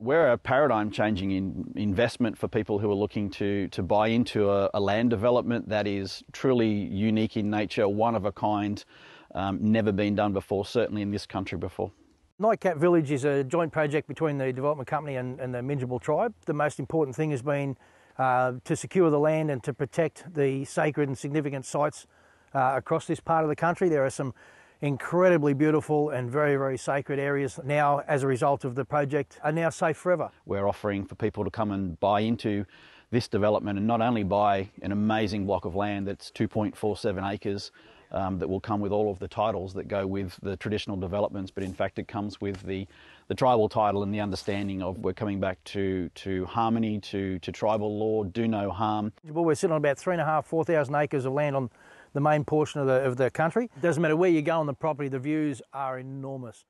we're a paradigm changing in investment for people who are looking to, to buy into a, a land development that is truly unique in nature, one of a kind, um, never been done before, certainly in this country before. Nightcap Village is a joint project between the development company and, and the Minjibal tribe. The most important thing has been uh, to secure the land and to protect the sacred and significant sites uh, across this part of the country. There are some incredibly beautiful and very, very sacred areas now, as a result of the project, are now safe forever. We're offering for people to come and buy into this development and not only buy an amazing block of land that's 2.47 acres um, that will come with all of the titles that go with the traditional developments, but in fact, it comes with the, the tribal title and the understanding of we're coming back to, to harmony, to, to tribal law, do no harm. Well, we're sitting on about three and a half, four thousand acres of land on the main portion of the, of the country. It doesn't matter where you go on the property, the views are enormous.